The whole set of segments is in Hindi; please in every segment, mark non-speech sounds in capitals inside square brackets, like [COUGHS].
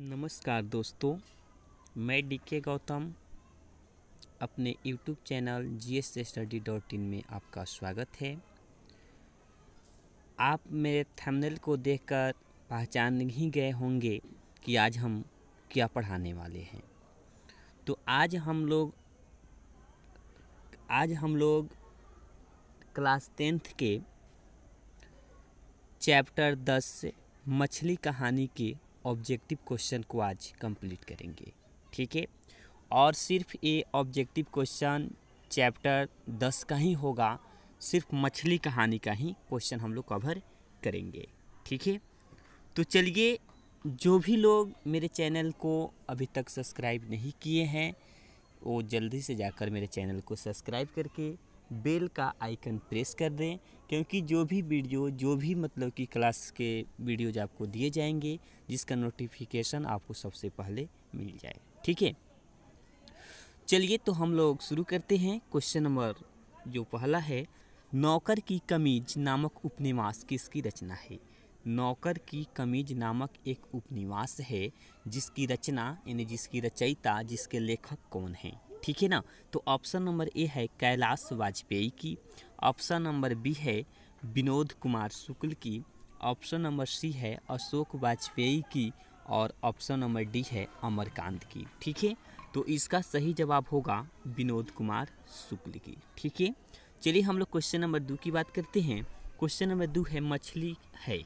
नमस्कार दोस्तों मैं डी के गौतम अपने YouTube channel G S study dot in में आपका स्वागत है आप मेरे थंबनेल को देखकर पहचान ही गए होंगे कि आज हम क्या पढ़ाने वाले हैं तो आज हम लोग आज हम लोग क्लास टेंथ के चैप्टर दस मछली कहानी के ऑब्जेक्टिव क्वेश्चन को आज कंप्लीट करेंगे ठीक है और सिर्फ ये ऑब्जेक्टिव क्वेश्चन चैप्टर दस का ही होगा सिर्फ मछली कहानी का ही क्वेश्चन हम लोग कवर करेंगे ठीक है तो चलिए जो भी लोग मेरे चैनल को अभी तक सब्सक्राइब नहीं किए हैं वो जल्दी से जाकर मेरे चैनल को सब्सक्राइब करके बेल का आइकन प्रेस कर दें क्योंकि जो भी वीडियो जो भी मतलब कि क्लास के वीडियोज आपको दिए जाएंगे जिसका नोटिफिकेशन आपको सबसे पहले मिल जाए ठीक है चलिए तो हम लोग शुरू करते हैं क्वेश्चन नंबर जो पहला है नौकर की कमीज नामक उपनिवास किसकी रचना है नौकर की कमीज नामक एक उपनिवास है जिसकी रचना यानी जिसकी रचयिता जिसके लेखक कौन हैं ठीक है ना तो ऑप्शन नंबर ए है कैलाश वाजपेयी की ऑप्शन नंबर बी है विनोद कुमार शुक्ल की ऑप्शन नंबर सी है अशोक वाजपेयी की और ऑप्शन नंबर डी है अमरकांत की ठीक है तो इसका सही जवाब होगा विनोद कुमार शुक्ल की ठीक है चलिए हम लोग क्वेश्चन नंबर दो की बात करते हैं क्वेश्चन नंबर दो है मछली है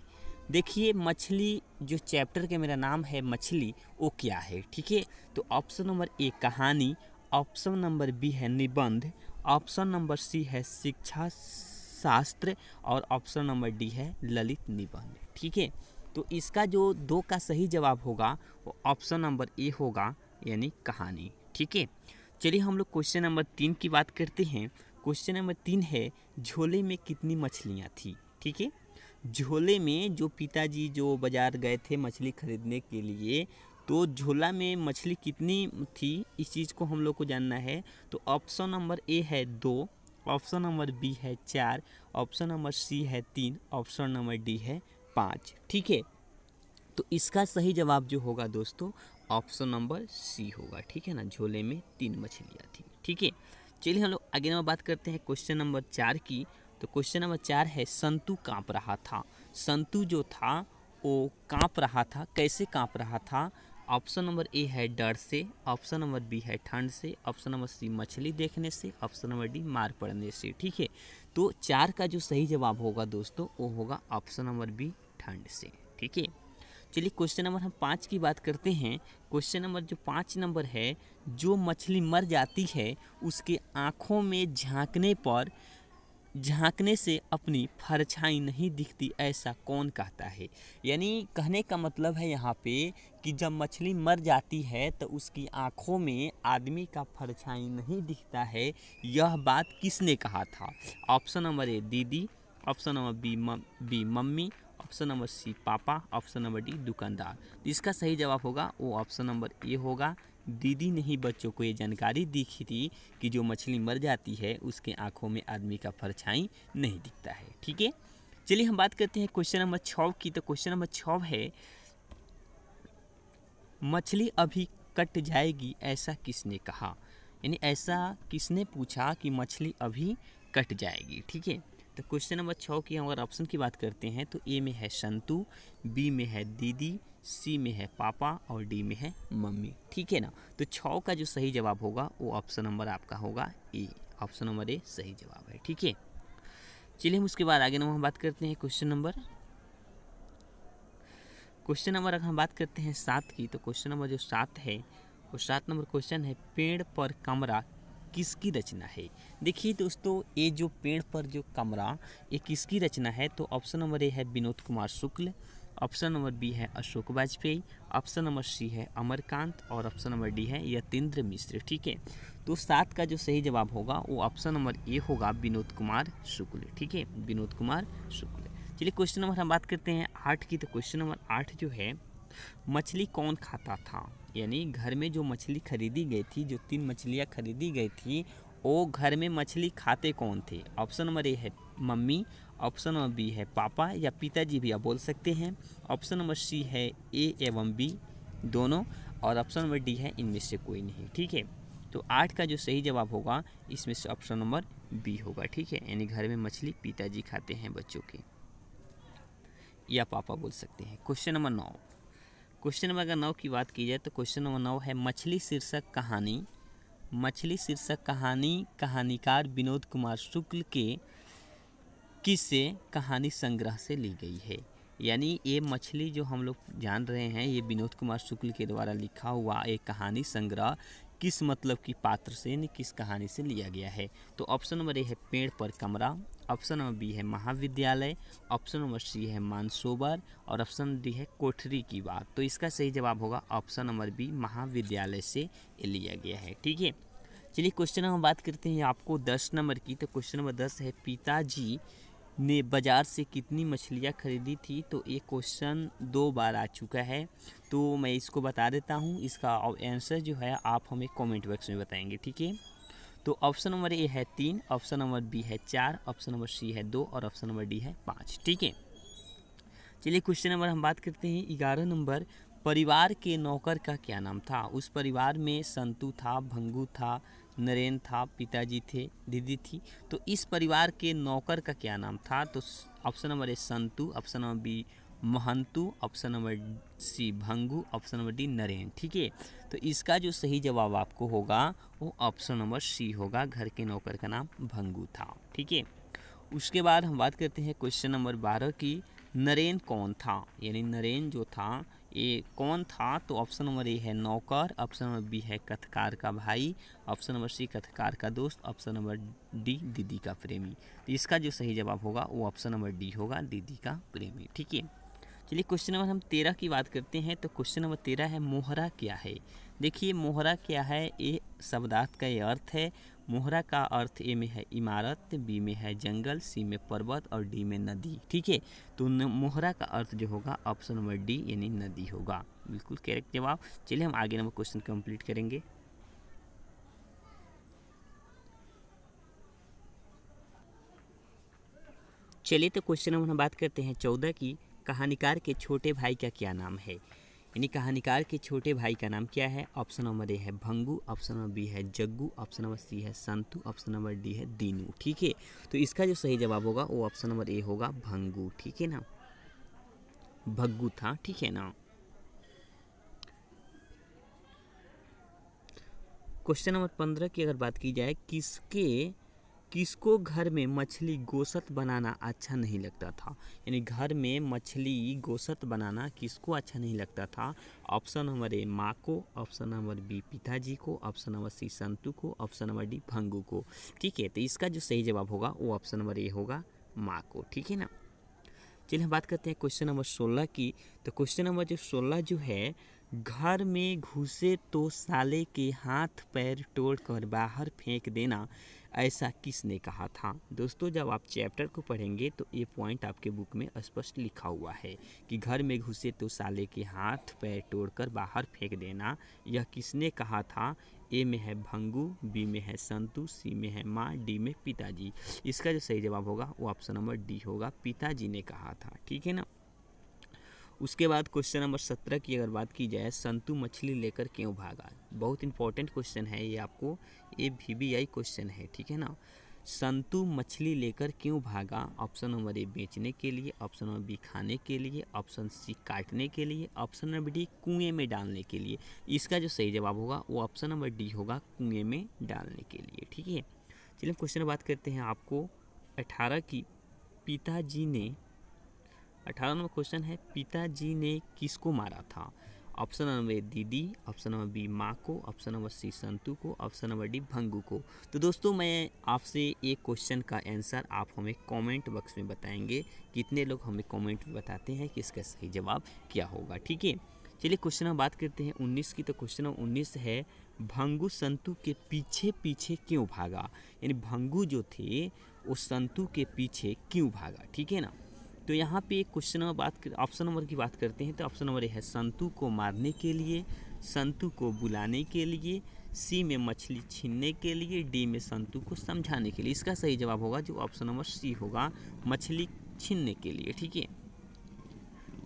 देखिए मछली जो चैप्टर का मेरा नाम है मछली वो क्या है ठीक है तो ऑप्शन नंबर ए कहानी ऑप्शन नंबर बी है निबंध ऑप्शन नंबर सी है शिक्षा शास्त्र और ऑप्शन नंबर डी है ललित निबंध ठीक है तो इसका जो दो का सही जवाब होगा वो ऑप्शन नंबर ए होगा यानी कहानी ठीक है चलिए हम लोग क्वेश्चन नंबर तीन की बात करते हैं क्वेश्चन नंबर तीन है झोले में कितनी मछलियाँ थी ठीक है झोले में जो पिताजी जो बाज़ार गए थे मछली खरीदने के लिए तो झोला में मछली कितनी थी इस चीज़ को हम लोग को जानना है तो ऑप्शन नंबर ए है दो ऑप्शन नंबर बी है चार ऑप्शन नंबर सी है तीन ऑप्शन नंबर डी है पाँच ठीक है तो इसका सही जवाब जो होगा दोस्तों ऑप्शन नंबर सी होगा ठीक है ना झोले में तीन मछलियाँ थी ठीक है चलिए हम लोग आगे नंबर बात करते हैं क्वेश्चन नंबर चार की तो क्वेश्चन नंबर चार है संतु काँप रहा था संतु जो था वो काँप रहा था कैसे काँप रहा था ऑप्शन नंबर ए है डर से ऑप्शन नंबर बी है ठंड से ऑप्शन नंबर सी मछली देखने से ऑप्शन नंबर डी मार पड़ने से ठीक है तो चार का जो सही जवाब होगा दोस्तों वो होगा ऑप्शन नंबर बी ठंड से ठीक है चलिए क्वेश्चन नंबर हम पाँच की बात करते हैं क्वेश्चन नंबर जो पाँच नंबर है जो मछली मर जाती है उसके आँखों में झांकने पर झांकने से अपनी परछाई नहीं दिखती ऐसा कौन कहता है यानी कहने का मतलब है यहाँ पे कि जब मछली मर जाती है तो उसकी आँखों में आदमी का परछाई नहीं दिखता है यह बात किसने कहा था ऑप्शन नंबर ए दीदी ऑप्शन नंबर बी बी मम्मी ऑप्शन नंबर सी पापा ऑप्शन नंबर डी दुकानदार इसका सही जवाब होगा वो ऑप्शन नंबर ए होगा दीदी ने ही बच्चों को ये जानकारी दी थी कि जो मछली मर जाती है उसके आंखों में आदमी का परछाई नहीं दिखता है ठीक है चलिए हम बात करते हैं क्वेश्चन नंबर छः की तो क्वेश्चन नंबर छ है मछली अभी कट जाएगी ऐसा किसने कहा यानी ऐसा किसने पूछा कि मछली अभी कट जाएगी ठीक है तो क्वेश्चन नंबर छः की अगर ऑप्शन की बात करते हैं तो ए में है संतु बी में है दीदी सी में है पापा और डी में है मम्मी ठीक है ना तो छ का जो सही जवाब होगा वो ऑप्शन नंबर आपका होगा ए ऑप्शन नंबर ए सही जवाब है ठीक है चलिए हम उसके बाद आगे नंबर हम बात करते हैं क्वेश्चन नंबर क्वेश्चन नंबर अगर हम बात करते हैं सात की तो क्वेश्चन नंबर जो सात है वो सात नंबर क्वेश्चन है पेड़ पर कमरा किसकी रचना है देखिए दोस्तों ये जो पेड़ पर जो कमरा ये किसकी रचना है तो ऑप्शन नंबर ए है Vinod Kumar Shukla option number B है Ashok Vajpeyi option number C है अमरकांत और ऑप्शन नंबर डी है यतेंद्र मिश्र ठीक है तो सात का जो सही जवाब होगा वो ऑप्शन नंबर ए होगा विनोद कुमार शुक्ल ठीक है विनोद कुमार शुक्ल चलिए क्वेश्चन नंबर हम बात करते हैं आठ की तो क्वेश्चन नंबर आठ जो है मछली कौन खाता था यानी घर में जो मछली खरीदी गई थी जो तीन मछलियाँ खरीदी गई थी वो घर में मछली खाते कौन थे ऑप्शन नंबर ए है मम्मी ऑप्शन नंबर बी है पापा या पिताजी भी आप बोल सकते हैं ऑप्शन नंबर सी है ए एवं बी दोनों और ऑप्शन नंबर डी है इनमें से कोई नहीं ठीक है तो आठ का जो सही जवाब होगा इसमें से ऑप्शन नंबर बी होगा ठीक है यानी घर में मछली पिताजी खाते हैं बच्चों के या पापा बोल सकते हैं क्वेश्चन नंबर नौ क्वेश्चन नंबर अगर नौ की बात की जाए तो क्वेश्चन नंबर नौ है मछली शीर्षक कहानी मछली शीर्षक कहानी कहानीकार विनोद कुमार शुक्ल के किसे कहानी संग्रह से ली गई है यानी ये मछली जो हम लोग जान रहे हैं ये विनोद कुमार शुक्ल के द्वारा लिखा हुआ एक कहानी संग्रह किस मतलब की पात्र से यानी किस कहानी से लिया गया है तो ऑप्शन नंबर ए है पेड़ पर कमरा ऑप्शन नंबर बी है महाविद्यालय ऑप्शन नंबर सी है मानसोवर और ऑप्शन डी है कोठरी की बात तो इसका सही जवाब होगा ऑप्शन नंबर बी महाविद्यालय से लिया गया है ठीक है चलिए क्वेश्चन हम बात करते हैं आपको दस नंबर की तो क्वेश्चन नंबर दस है पिताजी ने बाज़ार से कितनी मछलियाँ ख़रीदी थी तो ये क्वेश्चन दो बार आ चुका है तो मैं इसको बता देता हूँ इसका आंसर जो है आप हमें कमेंट बॉक्स में बताएंगे ठीक है तो ऑप्शन नंबर ए है तीन ऑप्शन नंबर बी है चार ऑप्शन नंबर सी है दो और ऑप्शन नंबर डी है पाँच ठीक है चलिए क्वेश्चन नंबर हम बात करते हैं ग्यारह नंबर परिवार के नौकर का क्या नाम था उस परिवार में संतू था भंगू था नरेन था पिताजी थे दीदी थी तो इस परिवार के नौकर का क्या नाम था तो option number A Santu option number B Mahantu option number C Bhangu option number D Naren ठीक है तो इसका जो सही जवाब आपको होगा वो ऑप्शन नंबर सी होगा घर के नौकर का नाम भंगू था ठीक है उसके बाद हम बात करते हैं क्वेश्चन नंबर बारह की नरेन कौन था यानी नरेन जो था ए कौन था तो ऑप्शन नंबर ए है नौकर ऑप्शन नंबर बी है कथकार का भाई ऑप्शन नंबर सी कथकार का दोस्त ऑप्शन नंबर डी दीदी का प्रेमी तो इसका जो सही जवाब होगा वो ऑप्शन नंबर डी होगा दीदी का प्रेमी ठीक है चलिए क्वेश्चन नंबर हम तेरह की बात करते हैं तो क्वेश्चन नंबर तेरह है मोहरा क्या है देखिए मोहरा क्या है ये शब्दार्थ का ये अर्थ है मोहरा का अर्थ ए में है इमारत बी में है जंगल सी में पर्वत और डी में नदी ठीक है तो मोहरा का अर्थ जो होगा ऑप्शन नंबर डी यानी नदी होगा बिल्कुल करेक्ट जवाब चलिए हम आगे नंबर क्वेश्चन कंप्लीट करेंगे चलिए तो क्वेश्चन नंबर हम बात करते हैं चौदह की कहानीकार के छोटे भाई का क्या नाम है यानी कहानीकार के छोटे भाई का नाम क्या है ऑप्शन नंबर ए है भंगू ऑप्शन नंबर बी है जग्गू ऑप्शन नंबर सी है संतु ऑप्शन नंबर डी है दीनू ठीक है तो इसका जो सही जवाब होगा वो ऑप्शन नंबर ए होगा भंगू ठीक है ना भग्गू था ठीक है ना क्वेश्चन नंबर पंद्रह की अगर बात की जाए किसके किसको घर में मछली गोसत बनाना अच्छा नहीं लगता था यानी घर में मछली गोसत बनाना किसको अच्छा नहीं लगता था ऑप्शन नंबर ए माँ को ऑप्शन नंबर बी पिताजी को ऑप्शन नंबर सी संतु को ऑप्शन नंबर डी भंगू को ठीक है तो इसका जो सही जवाब होगा वो ऑप्शन नंबर ए होगा माँ को ठीक है ना चलिए हम बात करते हैं क्वेश्चन नंबर सोलह की तो क्वेश्चन नंबर जो सोलह जो है घर में घुसे तो साले के हाथ पैर तोड़कर कर बाहर फेंक देना ऐसा किसने कहा था दोस्तों जब आप चैप्टर को पढ़ेंगे तो ये पॉइंट आपके बुक में स्पष्ट लिखा हुआ है कि घर में घुसे तो साले के हाथ पैर तोड़कर बाहर फेंक देना यह किसने कहा था ए में है भंगू बी में है संतु सी में है माँ डी में पिताजी इसका जो सही जवाब होगा वो ऑप्शन नंबर डी होगा पिताजी ने कहा था ठीक है ना उसके बाद क्वेश्चन नंबर सत्रह की अगर बात की जाए संतु मछली लेकर क्यों भागा बहुत इंपॉर्टेंट क्वेश्चन है ये आपको ये वी आई क्वेश्चन है ठीक है ना संतु मछली लेकर क्यों भागा ऑप्शन नंबर ए बेचने के लिए ऑप्शन नंबर बी खाने के लिए ऑप्शन सी काटने के लिए ऑप्शन नंबर डी कुएं में डालने के लिए इसका जो सही जवाब होगा वो ऑप्शन नंबर डी होगा कुएं में डालने के लिए ठीक है चलिए क्वेश्चन बात करते हैं आपको अठारह की पिताजी ने अठारह नंबर क्वेश्चन है पिताजी ने किसको मारा था ऑप्शन नंबर ए दीदी ऑप्शन नंबर बी माँ को ऑप्शन नंबर सी संतु को ऑप्शन नंबर डी भंगू को तो दोस्तों मैं आपसे एक क्वेश्चन का आंसर आप हमें कमेंट बॉक्स में बताएंगे कितने लोग हमें कमेंट में बताते हैं कि इसका सही जवाब क्या होगा ठीक है चलिए क्वेश्चन हम बात करते हैं उन्नीस की तो क्वेश्चन नंबर उन्नीस है भंगू संतु के पीछे पीछे क्यों भागा यानी भंगू जो थे वो संतु के पीछे क्यों भागा ठीक है ना तो यहाँ पे क्वेश्चन नंबर बात ऑप्शन नंबर की बात करते हैं तो ऑप्शन नंबर ए है संतु को मारने के लिए संतु को बुलाने के लिए सी में मछली छीनने के लिए डी में संतु को समझाने के लिए इसका सही जवाब होगा जो ऑप्शन नंबर सी होगा मछली छीनने के लिए ठीक है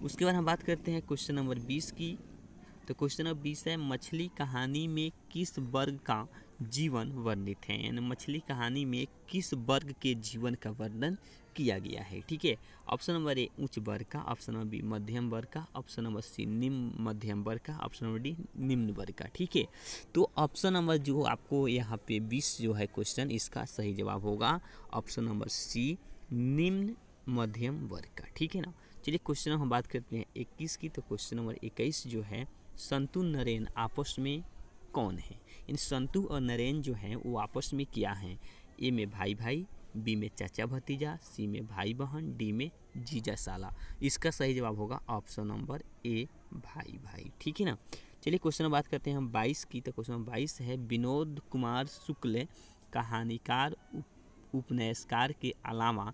उसके बाद हम बात करते हैं क्वेश्चन नंबर बीस की तो क्वेश्चन नंबर बीस है मछली कहानी में किस वर्ग का जीवन वर्णित है यानी मछली कहानी में किस वर्ग के जीवन का वर्णन किया गया है ठीक है ऑप्शन नंबर ए उच्च वर्ग का ऑप्शन नंबर बी मध्यम वर्ग का ऑप्शन नंबर सी निम्न मध्यम वर्ग का ऑप्शन नंबर डी निम्न वर्ग का ठीक है तो ऑप्शन नंबर जो आपको यहाँ पे बीस जो है क्वेश्चन इसका सही जवाब होगा ऑप्शन नंबर सी निम्न मध्यम वर्ग का ठीक है ना चलिए क्वेश्चन हम बात करते हैं इक्कीस की तो क्वेश्चन नंबर इक्कीस जो है संतु नरेन आपस में कौन है इन संतु और नरेन जो हैं वो आपस में क्या हैं ए में भाई भाई बी में चाचा भतीजा सी में भाई बहन डी में जीजा साला इसका सही जवाब होगा ऑप्शन नंबर ए भाई भाई ठीक है ना चलिए क्वेश्चन में बात करते हैं हम बाईस की तो क्वेश्चन बाईस है विनोद कुमार शुक्ल कहानीकार उपन्यासकार के अलावा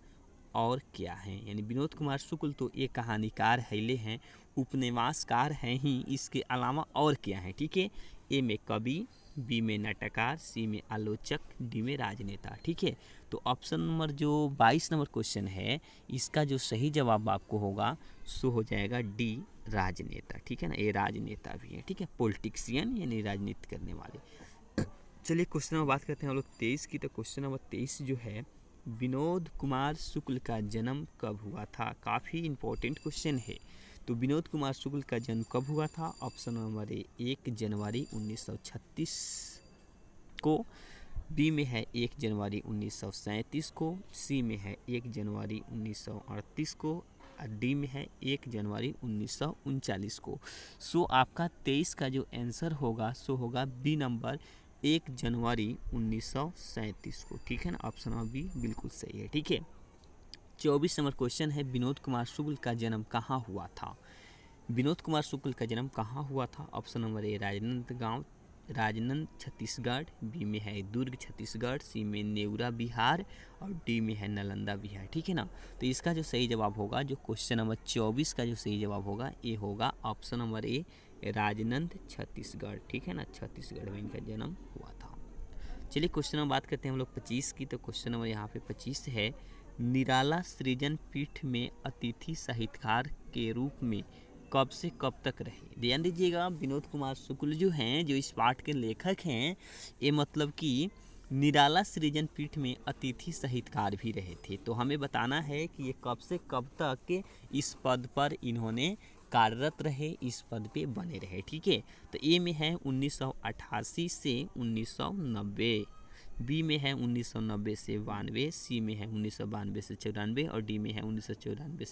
और क्या है यानी विनोद कुमार शुक्ल तो ये कहानीकार हैले हैं उपन्यासकार हैं ही इसके अलावा और क्या हैं ठीक है ए में कवि बी में नाटककार सी में आलोचक डी में राजनेता ठीक है तो ऑप्शन नंबर जो 22 नंबर क्वेश्चन है इसका जो सही जवाब आपको होगा सो हो जाएगा डी राजनेता ठीक है ना ये राजनेता भी है ठीक है पोलिटिक्सियन यानी राजनीति करने वाले [COUGHS] चलिए क्वेश्चन नंबर बात करते हैं हम लोग तेईस की तो क्वेश्चन नंबर तेईस जो है विनोद कुमार शुक्ल का जन्म कब हुआ था काफ़ी इंपॉर्टेंट क्वेश्चन है तो विनोद कुमार शुक्ल का जन्म कब हुआ था ऑप्शन नंबर ए एक जनवरी 1936 को बी में है एक जनवरी 1937 को सी में है एक जनवरी 1938 को और डी में है एक जनवरी उन्नीस को सो आपका तेईस का जो आंसर होगा सो होगा बी नंबर एक जनवरी उन्नीस को ठीक है ना ऑप्शन नंबर बी बिल्कुल सही है ठीक है चौबीस नंबर क्वेश्चन है विनोद कुमार शुक्ल का जन्म कहाँ हुआ था विनोद कुमार शुक्ल का जन्म कहाँ हुआ था ऑप्शन नंबर ए राजनंद गांव राजनंद छत्तीसगढ़ बी में है दुर्ग छत्तीसगढ़ सी में नेवरा बिहार और डी में है नालंदा बिहार ठीक है ना तो इसका जो सही जवाब होगा जो क्वेश्चन नंबर चौबीस का जो सही जवाब होगा ये होगा option number A Rajnand Chhattisgarh ठीक है ना छत्तीसगढ़ में इनका जन्म हुआ था चलिए क्वेश्चन नंबर बात करते हैं हम लोग पच्चीस की तो क्वेश्चन नंबर यहाँ पे पच्चीस है निराला सृजन पीठ में अतिथि साहित्यकार के रूप में कब से कब तक रहे ध्यान दीजिएगा विनोद कुमार शुक्ल जो हैं जो इस पाठ के लेखक हैं ये मतलब कि निराला सृजन पीठ में अतिथि साहित्यकार भी रहे थे तो हमें बताना है कि ये कब से कब तक इस पद पर इन्होंने कार्यरत रहे इस पद पे बने रहे ठीक है तो ये में है 1988 से 1990 बी में है नब्बे से बानवे सी में है उन्नीस से चौरानवे और डी में है उन्नीस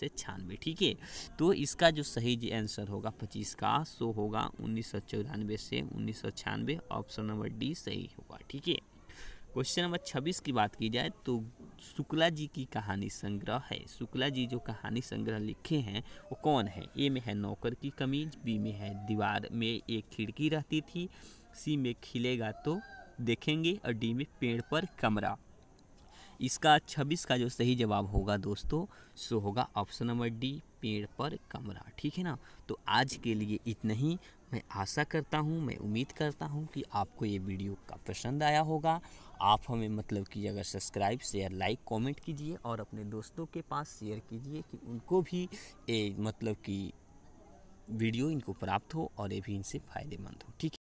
से छियानवे ठीक है तो इसका जो सही जो आंसर होगा पच्चीस का सो होगा उन्नीस से उन्नीस ऑप्शन नंबर डी सही होगा ठीक है क्वेश्चन नंबर छब्बीस की बात की जाए तो शुक्ला जी की कहानी संग्रह है शुक्ला जी जो कहानी संग्रह लिखे हैं वो कौन है ए में है नौकर की कमीज बी में है दीवार में एक खिड़की रहती थी सी में खिलेगा तो देखेंगे और डी में पेड़ पर कमरा इसका छब्बीस का जो सही जवाब होगा दोस्तों सो होगा ऑप्शन नंबर डी पेड़ पर कमरा ठीक है ना तो आज के लिए इतना ही मैं आशा करता हूँ मैं उम्मीद करता हूँ कि आपको ये वीडियो का पसंद आया होगा आप हमें मतलब कि अगर सब्सक्राइब शेयर लाइक कमेंट कीजिए और अपने दोस्तों के पास शेयर कीजिए कि उनको भी ये मतलब कि वीडियो इनको प्राप्त हो और ये भी इनसे फ़ायदेमंद हो ठीक है